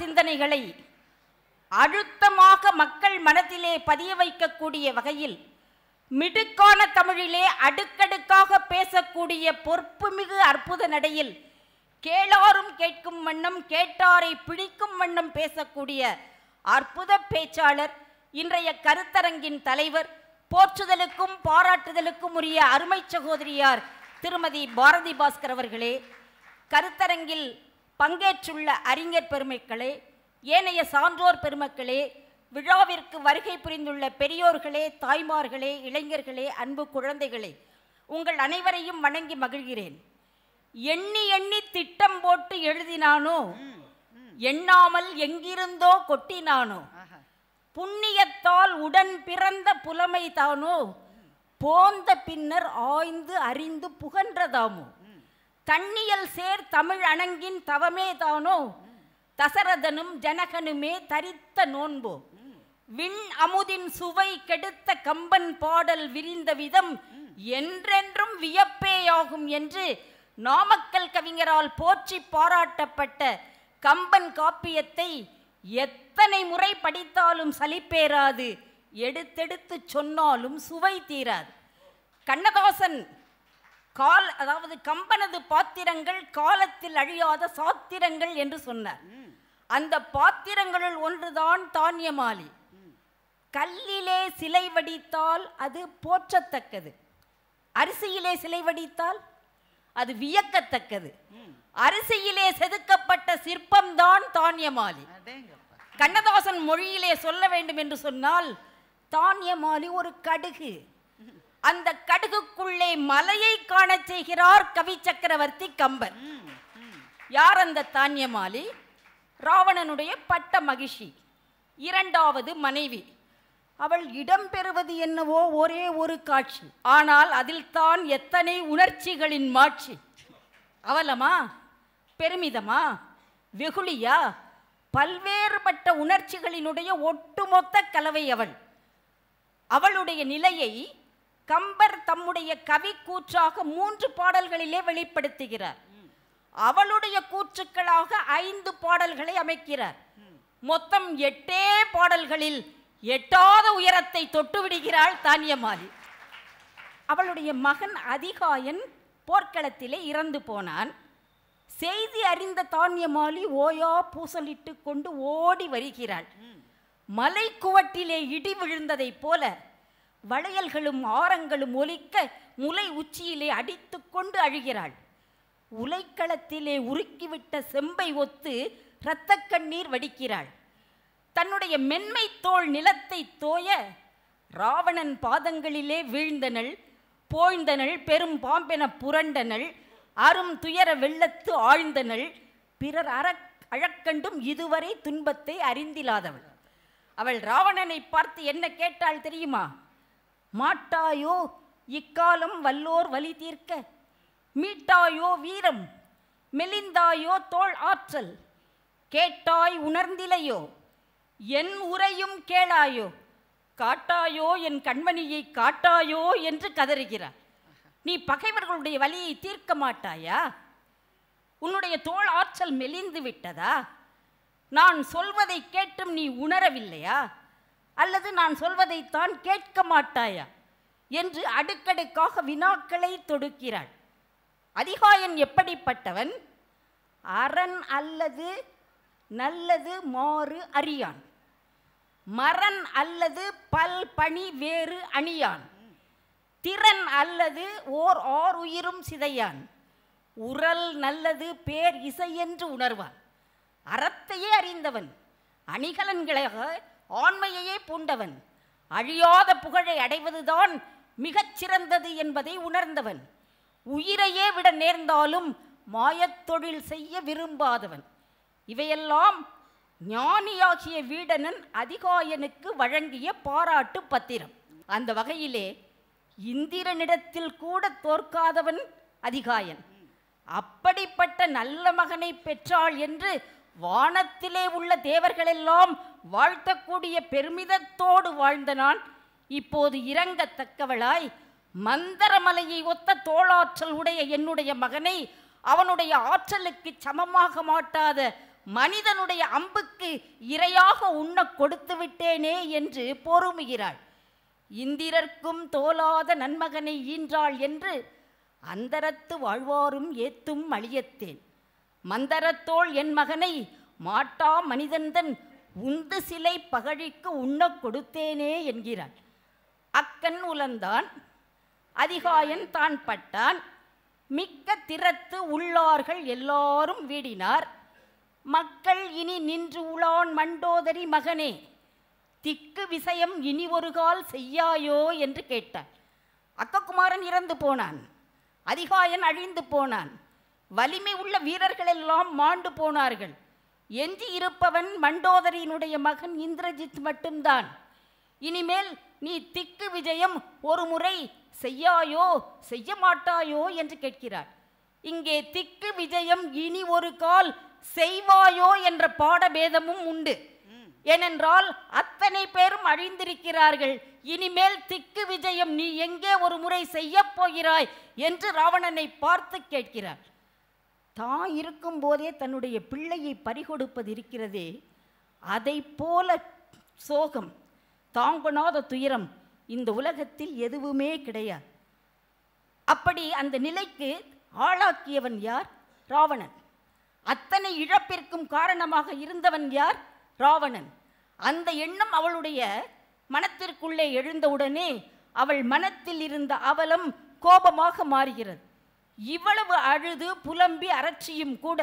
சிந்தனைகளை அழுத்தமாக மக்கள் மனதிலே பதிய வைக்கக்கூடிய வகையில் மிடுக்கான தமிழிலே அடுக்கடுக்காக பேசக்கூடிய பொறுப்புமிகு அற்புத நடையில் கேளாரும் கேட்கும் வண்ணம் கேட்டாரை பிடிக்கும் வண்ணம் பேசக்கூடிய அற்புத பேச்சாளர் இன்றைய கருத்தரங்கின் தலைவர் போற்றுதலுக்கும் பாராட்டுதலுக்கும் உரிய அருமை சகோதரியார் திருமதி பாரதி பாஸ்கர் அவர்களே கருத்தரங்கில் பங்கேற்றுள்ள அறிஞர் பெருமைகளே ஏனைய சான்றோர் பெருமக்களே விழாவிற்கு வருகை புரிந்துள்ள பெரியோர்களே தாய்மார்களே இளைஞர்களே அன்பு குழந்தைகளே உங்கள் அனைவரையும் வணங்கி மகிழ்கிறேன் எண்ணி எண்ணி திட்டம் போட்டு எழுதினானோ எண்ணாமல் எங்கிருந்தோ கொட்டினானோ புண்ணியத்தால் உடன் பிறந்த புலமை தானோ போந்த பின்னர் ஆய்ந்து அறிந்து புகன்றதாமோ தண்ணியல் சேர் தமிழ் அணங்கின் தவமே தானோ தசரதனும் ஜனகனுமே தரித்த நோன்போ விண் அமுதின் சுவை கெடுத்த கம்பன் பாடல் விரிந்த விதம் என்றென்றும் வியப்பேயாகும் என்று நாமக்கல் கவிஞரால் போற்றி பாராட்டப்பட்ட கம்பன் காப்பியத்தை எத்தனை முறை படித்தாலும் சலிப்பேறாது எடுத்தெடுத்து சொன்னாலும் சுவை தீராது கண்ணதாசன் கால் அதாவது கம்பனது பாத்திரங்கள் காலத்தில் அழியாத சாத்திரங்கள் என்று சொன்னார் அந்த பாத்திரங்களுள் ஒன்றுதான் தானியமாலி கல்லிலே சிலை வடித்தால் அது போற்றத்தக்கது அரிசியிலே சிலை வடித்தால் அது வியக்கத்தக்கது அரிசியிலே செதுக்கப்பட்ட சிற்பம்தான் தானியமாலி கண்ணதாசன் மொழியிலே சொல்ல வேண்டும் என்று சொன்னால் தானியமாலி ஒரு கடுகு அந்த கடுகுக்குள்ளே மலையை காண செய்கிறார் கவி சக்கரவர்த்தி கம்பன் யார் அந்த தானியமாலி ராவணனுடைய பட்ட மகிழ்ச்சி இரண்டாவது மனைவி அவள் இடம் பெறுவது என்னவோ ஒரே ஒரு காட்சி ஆனால் அதில் தான் எத்தனை உணர்ச்சிகளின் மாட்சி அவலமா பெருமிதமா வெகுளியா பல்வேறுபட்ட உணர்ச்சிகளினுடைய ஒட்டுமொத்த கலவை அவள் அவளுடைய நிலையை கம்பர் தம்முடைய கவி கூற்றாக மூன்று பாடல்களிலே வெளிப்படுத்துகிறார் அவளுடைய கூற்றுக்களாக ஐந்து பாடல்களை அமைக்கிறார் மொத்தம் எட்டே பாடல்களில் எட்டாத உயரத்தை தொட்டுவிடுகிறாள் தானியமாலி அவளுடைய மகன் அதிகாயன் போர்க்களத்திலே இறந்து போனான் செய்தி அறிந்த தானியமாலி ஓயா பூசலிட்டு கொண்டு ஓடி வருகிறாள் மலை குவட்டிலே இடி விழுந்ததைப் போல வளையல்களும் ஆரங்களும் ஒலிக்க முலை உச்சியிலே அடித்து கொண்டு அழுகிறாள் உலைக்களத்திலே உருக்கிவிட்ட செம்பை ஒத்து இரத்த கண்ணீர் வடிக்கிறாள் தன்னுடைய மென்மை தோல் நிலத்தை தோய ராவணன் பாதங்களிலே வீழ்ந்தனள் போய்ந்தனள் பெரும் பாம்பென புரண்டனள் அரும் துயர வெள்ளத்து ஆழ்ந்தனள் பிறர் அற அழக்கண்டும் இதுவரை துன்பத்தை அறிந்திலாதவள் அவள் ராவணனை பார்த்து என்ன கேட்டாள் தெரியுமா மாட்டாயோ இக்காலம் வல்லோர் வலி தீர்க்க மீட்டாயோ வீரம் மெலிந்தாயோ தோல் ஆற்றல் கேட்டாய் உணர்ந்திலையோ என் உரையும் கேளாயோ காட்டாயோ என் கண்மணியை காட்டாயோ என்று கதறுகிறார் நீ பகைவர்களுடைய வலியை தீர்க்க மாட்டாயா உன்னுடைய தோல் ஆற்றல் மெலிந்து விட்டதா நான் சொல்வதை கேட்டும் நீ உணரவில்லையா அல்லது நான் சொல்வதைத்தான் கேட்க மாட்டாயா என்று அடுக்கடுக்காக வினாக்களை தொடுக்கிறாள் அதிகாயன் எப்படிப்பட்டவன் அரண் அல்லது நல்லது மாறு அறியான் மரன் அல்லது பல் பணி வேறு அணியான் திறன் அல்லது ஓர் ஆர் உயிரும் சிதையான் உரல் நல்லது பேர் இசை என்று உணர்வான் அறத்தையே அறிந்தவன் அணிகலன்களாக ஆண்மையையே பூண்டவன் அழியாத புகழை அடைவதுதான் மிகச்சிறந்தது என்பதை உணர்ந்தவன் உயிரையே விட நேர்ந்தாலும் மாயத்தொழில் செய்ய விரும்பாதவன் இவையெல்லாம் ஞானியாகிய வீடனன் அதிகாயனுக்கு வழங்கிய பாராட்டு பத்திரம் அந்த வகையிலே இந்திரனிடத்தில் கூட தோற்காதவன் அதிகாயன் அப்படிப்பட்ட நல்ல மகனை பெற்றாள் என்று வானத்திலே உள்ள தேவர்களெல்லாம் வாழ்த்தக்கூடிய பெருமிதத்தோடு வாழ்ந்த நான் இப்போது இறங்கத்தக்கவளாய் மந்தரமலையை ஒத்த தோளாற்றல் உடைய என்னுடைய மகனை அவனுடைய ஆற்றலுக்கு சமமாக மாட்டாத மனிதனுடைய அம்புக்கு இரையாக உண்ண கொடுத்து விட்டேனே என்று பொறுமுகிறாள் இந்திரர்க்கும் தோலாத நன்மகனை ஈன்றாள் என்று அந்தரத்து வாழ்வாரும் ஏத்தும் அழியத்தேன் மந்தரத்தோள் என் மகனை மாட்டா மனிதன்தன் உந்து சிலை பகழிக்கு உண்ண கொடுத்தேனே என்கிறார் அக்கன் உலந்தான் அதிகாயன் தான் பட்டான் மிக்க திறத்து உள்ளார்கள் எல்லாரும் வீடினார் மக்கள் இனி நின்று உளான் மண்டோதரி மகனே திக்கு விஷயம் இனி ஒரு கால் செய்யாயோ என்று கேட்டார் அக்ககுமாரன் இறந்து போனான் அதிகாயன் அழிந்து போனான் வலிமை உள்ள வீரர்கள் எல்லாம் மாண்டு போனார்கள் எஞ்சி இருப்பவன் மண்டோதரியினுடைய மகன் இந்திரஜித் மட்டும்தான் இனிமேல் நீ திக்கு விஜயம் ஒரு முறை செய்யாயோ செய்ய மாட்டாயோ என்று கேட்கிறார் இங்கே திக்கு விஜயம் இனி ஒரு கால் செய்வாயோ என்ற பாடபேதமும் உண்டு ஏனென்றால் அத்தனை பேரும் அழிந்திருக்கிறார்கள் இனிமேல் திக்கு விஜயம் நீ எங்கே ஒரு முறை செய்ய போகிறாய் என்று ராவணனை பார்த்து கேட்கிறார் தான் இருக்கும் போதே தன்னுடைய பிள்ளையை பறிகொடுப்பது இருக்கிறதே அதை போல சோகம் தாங்கணாத துயரம் இந்த உலகத்தில் எதுவுமே கிடையாது அப்படி அந்த நிலைக்கு ஆளாக்கியவன் யார் ராவணன் அத்தனை இழப்பிற்கும் காரணமாக இருந்தவன் யார் ராவணன் அந்த எண்ணம் அவளுடைய மனத்திற்குள்ளே எழுந்தவுடனே அவள் மனத்தில் இருந்த அவலம் கோபமாக மாறுகிறது இவ்வளவு அழுது புலம்பி அரட்சியும் கூட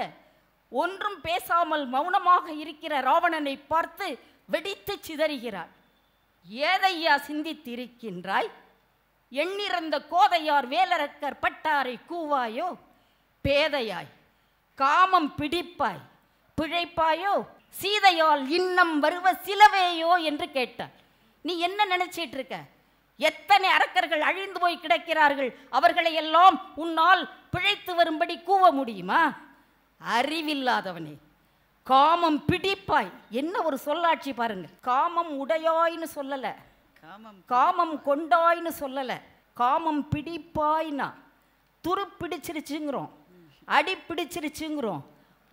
ஒன்றும் பேசாமல் மௌனமாக இருக்கிற ராவணனை பார்த்து வெடித்து சிதறுகிறாள் ஏதையா சிந்தித்திருக்கின்றாய் எண்ணிறந்த கோதையார் வேலரக்கர் பட்டாரை கூவாயோ பேதையாய் காமம் பிடிப்பாய் பிழைப்பாயோ சீதையால் இன்னம் வருவ சிலவேயோ என்று கேட்டார் நீ என்ன நினைச்சிட்டு இருக்க எத்தனை அரக்கர்கள் அழிந்து போய் கிடக்கிறார்கள் அவர்களை எல்லாம் உன்னால் பிழைத்து வரும்படி கூவ முடியுமா அறிவில்லாதவனே காமம் பிடிப்பாய் என்ன ஒரு சொல்லாட்சி பாருங்க காமம் உடையாய்னு சொல்லல காமம் காமம் கொண்டாய்னு சொல்லல காமம் பிடிப்பாய்னா துரு பிடிச்சிருச்சுங்கிறோம் அடி பிடிச்சிருச்சுங்கிறோம்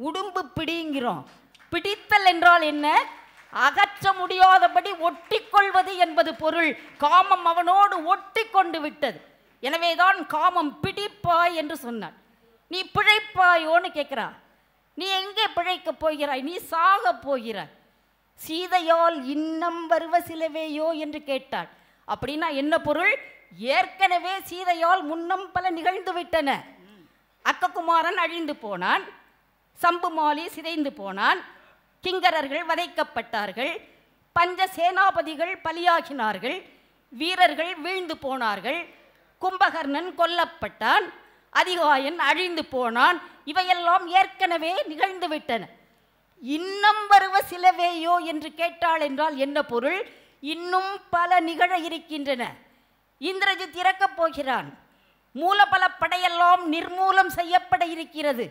உடும்பு பிடிங்கிறோம் பிடித்தல் என்றால் என்ன அகற்ற முடியாதபடி ஒட்டி கொள்வது என்பது பொருள் காமம் அவனோடு ஒட்டி கொண்டு விட்டது எனவேதான் காமம் பிடிப்பாய் என்று சொன்னான் நீ பிழைப்பாயோன்னு கேட்குறா நீ எங்கே பிழைக்க போகிறாய் நீ சாக போகிறாய் சீதையால் இன்னம் வருவ சிலவேயோ என்று கேட்டாள் அப்படின்னா என்ன பொருள் ஏற்கனவே சீதையால் முன்னம் பல நிகழ்ந்து விட்டன அக்ககுமாரன் அழிந்து போனான் சம்புமாலி சிதைந்து போனான் கிங்கரர்கள் வதைக்கப்பட்டார்கள் பஞ்ச சேனாபதிகள் பலியாகினார்கள் வீரர்கள் வீழ்ந்து போனார்கள் கும்பகர்ணன் கொல்லப்பட்டான் அதிகாயன் அழிந்து போனான் இவையெல்லாம் ஏற்கனவே நிகழ்ந்து விட்டன இன்னும் வருவ சிலவேயோ என்று கேட்டாள் என்றால் என்ன பொருள் இன்னும் பல நிகழ இருக்கின்றன இந்திரஜித் இறக்கப் போகிறான் மூல பல படையெல்லாம் நிர்மூலம் செய்யப்பட இருக்கிறது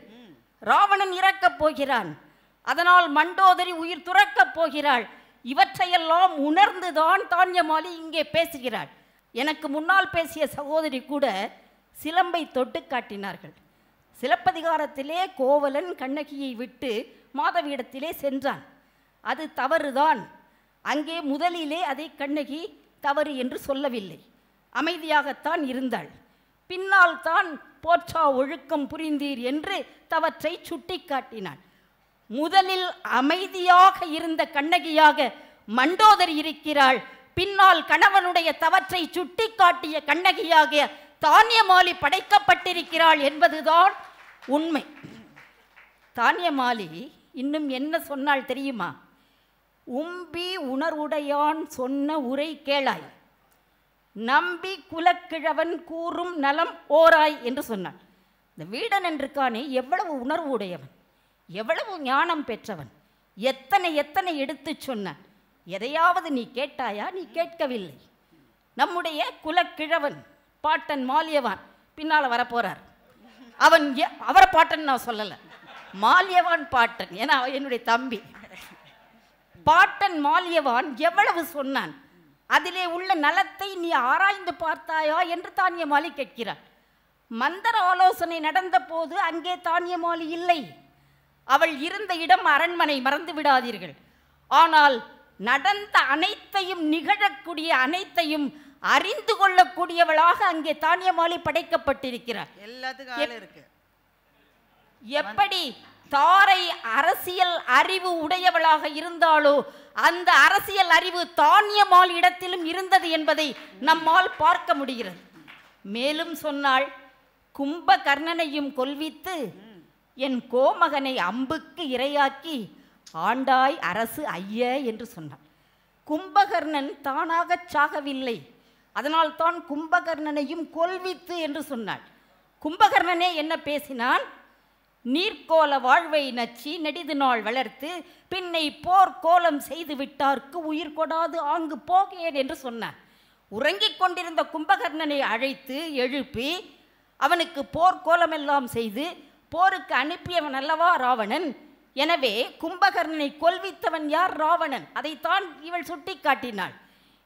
ராவணன் இறக்கப் போகிறான் அதனால் மண்டோதரி உயிர் துறக்கப் போகிறாள் இவற்றையெல்லாம் உணர்ந்து தான் தான்யமாலி இங்கே பேசுகிறாள் எனக்கு முன்னால் பேசிய சகோதரி கூட சிலம்பை தொட்டு காட்டினார்கள் சிலப்பதிகாரத்திலே கோவலன் கண்ணகியை விட்டு மாதவியிடத்திலே சென்றான் அது தவறுதான் அங்கே முதலிலே அதை கண்ணகி தவறு என்று சொல்லவில்லை அமைதியாகத்தான் இருந்தாள் பின்னால் தான் போற்றா ஒழுக்கம் புரிந்தீர் என்று தவற்றை சுட்டி காட்டினான் முதலில் அமைதியாக இருந்த கண்ணகியாக மண்டோதரி இருக்கிறாள் பின்னால் கணவனுடைய தவற்றை சுட்டி காட்டிய கண்ணகியாக தானியமாலி படைக்கப்பட்டிருக்கிறாள் என்பதுதான் உண்மை தானியமாலி இன்னும் என்ன சொன்னால் தெரியுமா உம்பி உணர்வுடையான் சொன்ன உரை கேளாய் நம்பி குலக்கிழவன் கூறும் நலம் ஓராய் என்று சொன்னான் இந்த வீடன் என்றுக்கானே எவ்வளவு உணர்வு உடையவன் எவ்வளவு ஞானம் பெற்றவன் எத்தனை எத்தனை எடுத்து சொன்ன எதையாவது நீ கேட்டாயா நீ கேட்கவில்லை நம்முடைய குலக்கிழவன் பாட்டன் மாலியவான் பின்னால் வரப்போகிறார் அவன் அவரை பாட்டன் நான் சொல்லலை மாலியவான் பாட்டன் ஏன்னா என்னுடைய தம்பி பாட்டன் மாலியவான் எவ்வளவு சொன்னான் அதிலே உள்ள நலத்தை நீ ஆராய்ந்து பார்த்தாயா என்று தானியமாலி கேட்கிறான் மந்திர ஆலோசனை நடந்த போது அங்கே தானியமாலி இல்லை அவள் இருந்த இடம் அரண்மனை மறந்து விடாதீர்கள் ஆனால் நடந்த அனைத்தையும் நிகழக்கூடிய அனைத்தையும் அறிந்து கொள்ளக்கூடியவளாக அங்கே தானியமாலி படைக்கப்பட்டிருக்கிறார் எப்படி தாரை அரசியல் அறிவு உடையவளாக இருந்தாலோ அந்த அரசியல் அறிவு தானியமால் இடத்திலும் இருந்தது என்பதை நம்மால் பார்க்க முடிகிறது மேலும் சொன்னால் கும்பகர்ணனையும் கொல்வித்து என் கோமகனை அம்புக்கு இரையாக்கி ஆண்டாய் அரசு ஐய என்று சொன்னான் கும்பகர்ணன் தானாகச் சாகவில்லை அதனால்தான் கும்பகர்ணனையும் கொல்வித்து என்று சொன்னாள் கும்பகர்ணனே என்ன பேசினான் நீர்க்கோல வாழ்வை நச்சி நெடிது நாள் வளர்த்து பின்னை போர் கோலம் செய்து விட்டார்க்கு உயிர் கொடாது ஆங்கு போகேன் என்று சொன்னான் உறங்கிக் கொண்டிருந்த கும்பகர்ணனை அழைத்து எழுப்பி அவனுக்கு போர்க்கோலமெல்லாம் செய்து போருக்கு அனுப்பியவன் அல்லவா ராவணன் எனவே கும்பகர்ணனை கொல்வித்தவன் யார் ராவணன் அதைத்தான் இவள் சுட்டி காட்டினாள்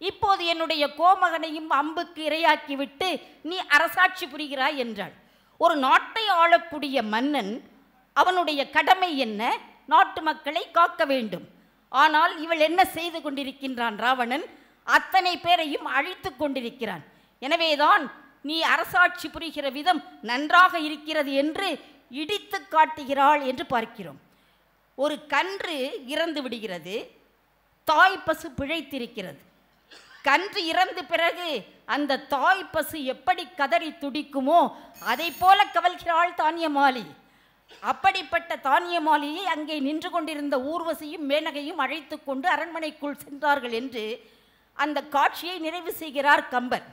இப்போது என்னுடைய கோமகனையும் அம்புக்கு இரையாக்கிவிட்டு நீ அரசாட்சி புரிகிறாய் என்றாள் ஒரு நாட்டை ஆளக்கூடிய மன்னன் அவனுடைய கடமை என்ன நாட்டு மக்களை காக்க வேண்டும் ஆனால் இவள் என்ன செய்து கொண்டிருக்கின்றான் ராவணன் அத்தனை பேரையும் அழித்து கொண்டிருக்கிறான் எனவேதான் நீ அரசாட்சி புரிகிற விதம் நன்றாக இருக்கிறது என்று இடித்து காட்டுகிறாள் என்று பார்க்கிறோம் ஒரு கன்று இறந்து விடுகிறது தாய் பசு பிழைத்திருக்கிறது கன்று இறந்த பிறகு அந்த தாய் பசு எப்படி கதறி துடிக்குமோ அதை போல கவல்கிறாள் தானியமாலி அப்படிப்பட்ட தானியமாலியை அங்கே நின்று கொண்டிருந்த ஊர்வசியும் மேனகையும் அழைத்து கொண்டு அரண்மனைக்குள் சென்றார்கள் என்று அந்த காட்சியை நிறைவு செய்கிறார் கம்பர்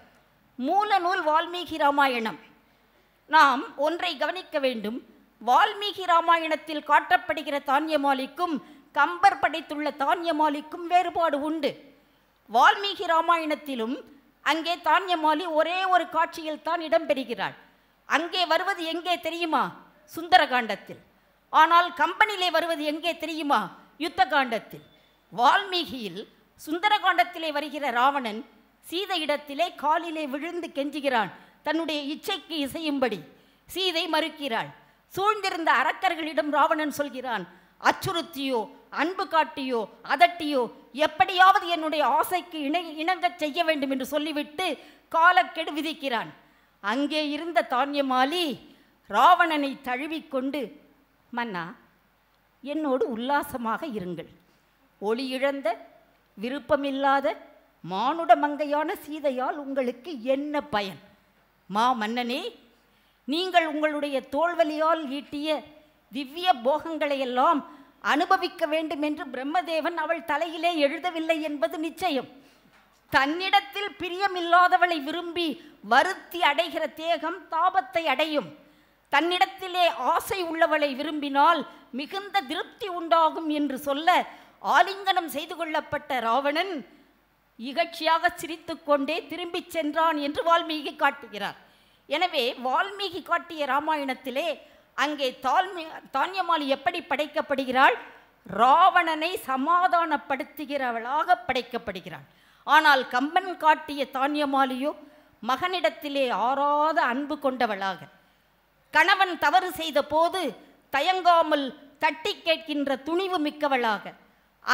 மூல நூல் வால்மீகி ராமாயணம் நாம் ஒன்றை கவனிக்க வேண்டும் வால்மீகி ராமாயணத்தில் காட்டப்படுகிற தானியமாலிக்கும் கம்பர் படைத்துள்ள தானியமாலிக்கும் வேறுபாடு உண்டு வால்மீகி ராமாயணத்திலும் அங்கே தானியமாலி ஒரே ஒரு காட்சியில் தான் இடம்பெறுகிறாள் அங்கே வருவது எங்கே தெரியுமா சுந்தரகாண்டத்தில் ஆனால் கம்பனிலே வருவது எங்கே தெரியுமா யுத்த காண்டத்தில் வால்மீகியில் சுந்தரகாண்டத்திலே வருகிற ராவணன் சீதையிடத்திலே காலிலே விழுந்து கெஞ்சுகிறான் தன்னுடைய இச்சைக்கு இசையும்படி சீதை மறுக்கிறாள் சூழ்ந்திருந்த அரக்கர்களிடம் ராவணன் சொல்கிறான் அச்சுறுத்தியோ அன்பு காட்டியோ அதட்டியோ எப்படியாவது என்னுடைய ஆசைக்கு இணை இணங்க செய்ய வேண்டும் என்று சொல்லிவிட்டு காலக்கெடு விதிக்கிறான் அங்கே இருந்த தானியமாலி ராவணனை தழுவிக்கொண்டு மன்னா என்னோடு உல்லாசமாக இருங்கள் ஒளி இழந்த விருப்பமில்லாத மானுட மங்கையான சீதையால் உங்களுக்கு என்ன பயன் மா மன்னனே நீங்கள் உங்களுடைய தோல்வலியால் ஈட்டிய திவ்ய போகங்களையெல்லாம் அனுபவிக்க வேண்டும் என்று பிரம்மதேவன் அவள் தலையிலே எழுதவில்லை என்பது நிச்சயம் தன்னிடத்தில் பிரியமில்லாதவளை விரும்பி வருத்தி அடைகிற தேகம் தாபத்தை அடையும் தன்னிடத்திலே ஆசை உள்ளவளை விரும்பினால் மிகுந்த திருப்தி உண்டாகும் என்று சொல்ல ஆலிங்கனம் செய்து கொள்ளப்பட்ட ராவணன் இகழ்ச்சியாக சிரித்து கொண்டே திரும்பி சென்றான் என்று வால்மீகி காட்டுகிறார் எனவே வால்மீகி காட்டிய ராமாயணத்திலே அங்கே தால்மி தானியமாலி எப்படி படைக்கப்படுகிறாள் ராவணனை சமாதானப்படுத்துகிறவளாக படைக்கப்படுகிறாள் ஆனால் கம்பன் காட்டிய தானியமாலியோ மகனிடத்திலே ஆறாத அன்பு கொண்டவளாக கணவன் தவறு செய்த போது தயங்காமல் தட்டி கேட்கின்ற துணிவு மிக்கவளாக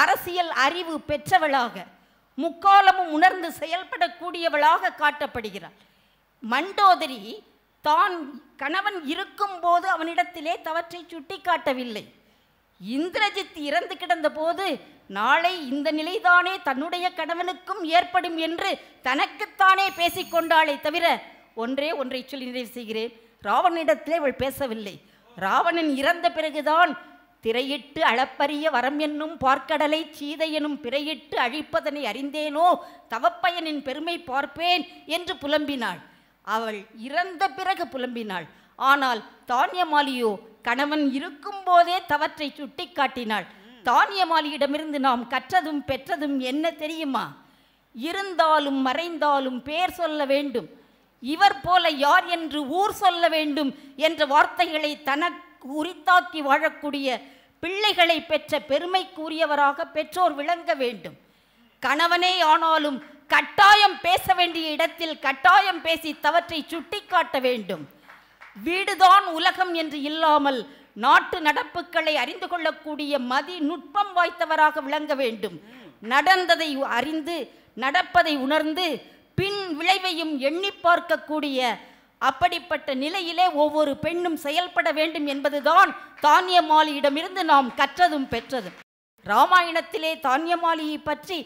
அரசியல் அறிவு பெற்றவளாக முக்காலமும் உணர்ந்து செயல்படக்கூடியவளாக காட்டப்படுகிறாள் மண்டோதரி தான் கணவன் இருக்கும்போது அவனிடத்திலே தவற்றை சுட்டி காட்டவில்லை இந்திரஜித் இறந்து கிடந்தபோது நாளை இந்த நிலைதானே தன்னுடைய கணவனுக்கும் ஏற்படும் என்று தனக்குத்தானே பேசிக்கொண்டாளே தவிர ஒன்றே ஒன்றை சொல்லி நிறைவு செய்கிறேன் ராவனிடத்திலே அவள் பேசவில்லை ராவணன் இறந்த பிறகுதான் திரையிட்டு அளப்பரிய வரம் என்னும் பார்க்கடலை சீதை எனும் பிறையிட்டு அழிப்பதனை அறிந்தேனோ தவப்பயனின் பெருமை பார்ப்பேன் என்று புலம்பினாள் அவள் இறந்த பிறகு புலம்பினாள் ஆனால் தானியமாலியோ கணவன் இருக்கும்போதே தவற்றை சுட்டி காட்டினாள் தானியமாலியிடமிருந்து நாம் கற்றதும் பெற்றதும் என்ன தெரியுமா இருந்தாலும் மறைந்தாலும் பேர் சொல்ல வேண்டும் இவர் போல யார் என்று ஊர் சொல்ல வேண்டும் என்ற வார்த்தைகளை தனக்கு உரித்தாக்கி வாழக்கூடிய பிள்ளைகளை பெற்ற பெருமைக்குரியவராக பெற்றோர் விளங்க வேண்டும் கணவனே ஆனாலும் கட்டாயம் பேச வேண்டிய இடத்தில் கட்டாயம் பேசி தவற்றை சுட்டிக்காட்ட வேண்டும் வீடுதான் உலகம் என்று இல்லாமல் நாட்டு நடப்புகளை அறிந்து கொள்ளக்கூடிய மதி நுட்பம் வாய்த்தவராக விளங்க வேண்டும் நடந்ததை அறிந்து நடப்பதை உணர்ந்து பின் விளைவையும் எண்ணி பார்க்கக்கூடிய அப்படிப்பட்ட நிலையிலே ஒவ்வொரு பெண்ணும் செயல்பட வேண்டும் என்பதுதான் தானியமாலியிடமிருந்து நாம் கற்றதும் பெற்றதும் ராமாயணத்திலே தானியமாலியை பற்றி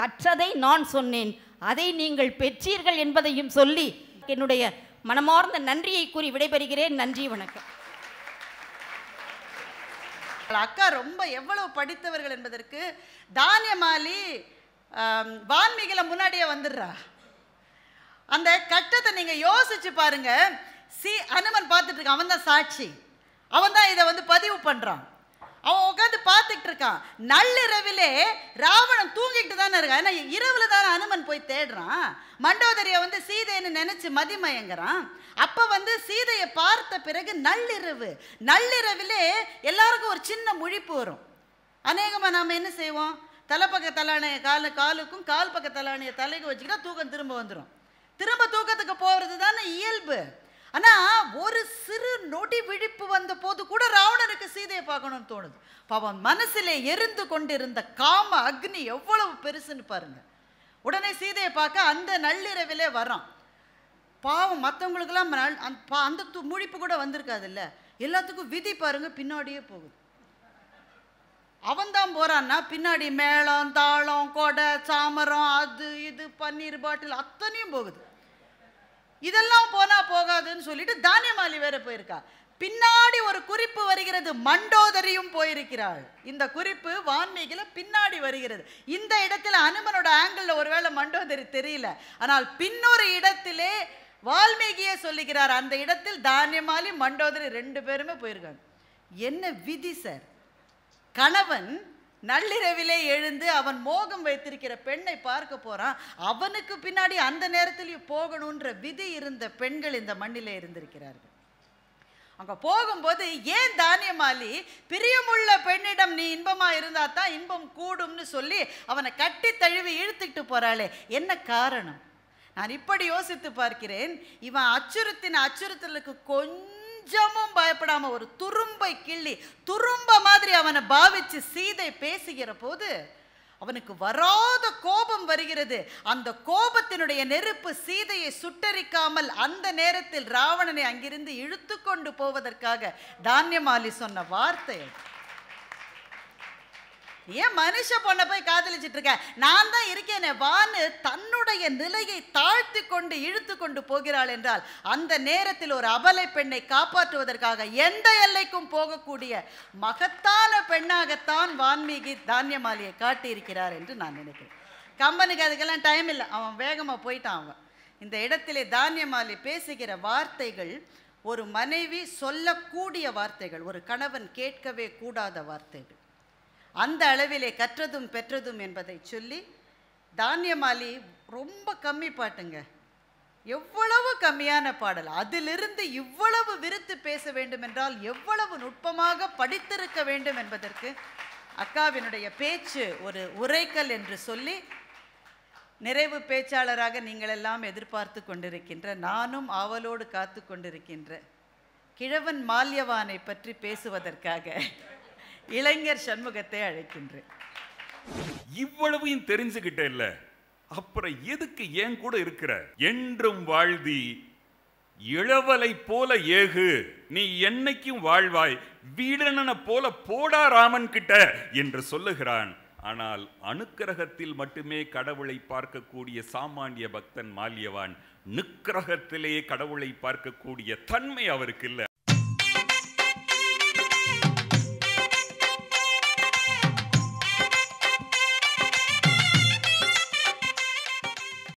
கற்றதை நான் சொன்னேன் அதை நீங்கள் பெற்றீர்கள் என்பதையும் சொல்லி என்னுடைய மனமார்ந்த நன்றியை கூறி விடைபெறுகிறேன் நன்றி வணக்கம் அக்கா ரொம்ப எவ்வளவு படித்தவர்கள் என்பதற்கு தானியமாலி வான்மீகளை முன்னாடியே வந்துடுறா அந்த கட்டத்தை நீங்கள் யோசிச்சு பாருங்க சி அனுமன் பார்த்துட்டு அவன் தான் சாட்சி அவன் தான் இதை வந்து பதிவு பண்ணுறான் அவன் உட்காந்து பார்த்துட்டு இருக்கான் நள்ளிரவிலே ராவணன் தூங்கிட்டு தானே இருக்கான் ஏன்னா இரவில் தானே அனுமன் போய் தேடுறான் மண்டோதரியை வந்து சீதைன்னு நினச்சி மதிமயங்கிறான் அப்போ வந்து சீதையை பார்த்த பிறகு நள்ளிரவு நள்ளிரவிலே எல்லாருக்கும் ஒரு சின்ன முழிப்பு வரும் அநேகமாக நாம் என்ன செய்வோம் தலைப்பக்க தலானைய கால காலுக்கும் கால் பக்க தலானைய தலைக்கு வச்சுக்கிட்டா தூக்கம் திரும்ப வந்துடும் திரும்ப தூக்கத்துக்கு போகிறது தானே இயல்பு ஆனால் ஒரு சிறு நொடி விழிப்பு வந்த போது கூட ராவணனுக்கு சீதையை பார்க்கணும்னு தோணுது அவன் மனசிலே எரிந்து கொண்டிருந்த காம அக்னி எவ்வளவு பெருசுன்னு பாருங்க உடனே சீதையை பார்க்க அந்த நள்ளிரவிலே வரான் பாவம் மற்றவங்களுக்கெல்லாம் அந்த முழிப்பு கூட வந்திருக்காதுல்ல எல்லாத்துக்கும் விதி பாருங்கள் பின்னாடியே போகுது அவன் தான் போகிறான்னா பின்னாடி மேளம் தாளம் கொடை சாமரம் அது இது பன்னீர் பாட்டில் அத்தனையும் போகுது இதெல்லாம் போனால் போகாதுன்னு சொல்லிட்டு தானியமாலி வேற போயிருக்கா பின்னாடி ஒரு குறிப்பு வருகிறது மண்டோதரியும் போயிருக்கிறாள் இந்த குறிப்பு வான்மீகில பின்னாடி வருகிறது இந்த இடத்துல அனுமனோட ஆங்கிள் ஒருவேளை மண்டோதரி தெரியல ஆனால் பின்னொரு இடத்திலே வால்மீகியே சொல்லுகிறார் அந்த இடத்தில் தானியமாலி மண்டோதரி ரெண்டு பேருமே போயிருக்காங்க என்ன விதி சார் கணவன் நள்ளிரவிலே எழுந்து அவன் மோகம் வைத்திருக்கிற பெண்ணை பார்க்க போகிறான் அவனுக்கு பின்னாடி அந்த நேரத்திலையும் போகணுன்ற விதி இருந்த பெண்கள் இந்த மண்ணிலே இருந்திருக்கிறார்கள் அங்கே போகும்போது ஏன் தானியமாலி பிரியமுள்ள பெண்ணிடம் நீ இன்பமாக இருந்தால் தான் இன்பம் கூடும்னு சொல்லி அவனை கட்டி தழுவி இழுத்துக்கிட்டு போகிறாளே என்ன காரணம் நான் இப்படி யோசித்து பார்க்கிறேன் இவன் அச்சுறுத்தின அச்சுறுத்தலுக்கு கொஞ்சம் கொஞ்சமும் பயப்படாம ஒரு துரும்பை கிள்ளி துரும்ப மாதிரி அவனை பாவிச்சு சீதை பேசுகிற போது அவனுக்கு வராத கோபம் வருகிறது அந்த கோபத்தினுடைய நெருப்பு சீதையை சுட்டரிக்காமல் அந்த நேரத்தில் ராவணனை அங்கிருந்து இழுத்து கொண்டு போவதற்காக தானியமாலி சொன்ன வார்த்தை ஏன் மனுஷ பொண்ணை போய் காதலிச்சிட்டு இருக்க நான் தான் இருக்கேனே வானு தன்னுடைய நிலையை தாழ்த்தி கொண்டு இழுத்து கொண்டு போகிறாள் என்றால் அந்த நேரத்தில் ஒரு அபலை பெண்ணை காப்பாற்றுவதற்காக எந்த எல்லைக்கும் போகக்கூடிய மகத்தான பெண்ணாகத்தான் வான்மீகி தானியமாலியை காட்டியிருக்கிறார் என்று நான் நினைக்கிறேன் கம்பனுக்கு அதுக்கெல்லாம் டைம் இல்லை அவன் வேகமாக போயிட்டான் அவன் இந்த இடத்திலே தானியமாலி பேசுகிற வார்த்தைகள் ஒரு மனைவி சொல்லக்கூடிய வார்த்தைகள் ஒரு கணவன் கேட்கவே கூடாத வார்த்தைகள் அந்த அளவிலே கற்றதும் பெற்றதும் என்பதை சொல்லி தானியமாலி ரொம்ப கம்மி பாட்டுங்க எவ்வளவு கம்மியான பாடல் அதிலிருந்து இவ்வளவு விருத்து பேச வேண்டும் என்றால் எவ்வளவு நுட்பமாக படித்திருக்க வேண்டும் என்பதற்கு அக்காவினுடைய பேச்சு ஒரு உரைக்கல் என்று சொல்லி நிறைவு பேச்சாளராக நீங்கள் எல்லாம் எதிர்பார்த்து கொண்டிருக்கின்ற நானும் ஆவலோடு காத்து கொண்டிருக்கின்ற கிழவன் மால்யவானை பற்றி பேசுவதற்காக இளைஞர் சண்முகத்தை அழைக்கின்றேன் இவ்வளவையும் தெரிஞ்சுக்கிட்ட இல்ல அப்புறம் எதுக்கு ஏன் கூட இருக்கிற என்றும் வாழ்தி இளவலை போல ஏகு நீ என்னைக்கும் வாழ்வாய் வீடனன போல போடா ராமன் கிட்ட என்று சொல்லுகிறான் ஆனால் அணுக்கிரகத்தில் மட்டுமே கடவுளை பார்க்கக்கூடிய சாமானிய பக்தன் மால்யவான் நிக்கிரகத்திலேயே கடவுளை பார்க்கக்கூடிய தன்மை அவருக்கு இல்ல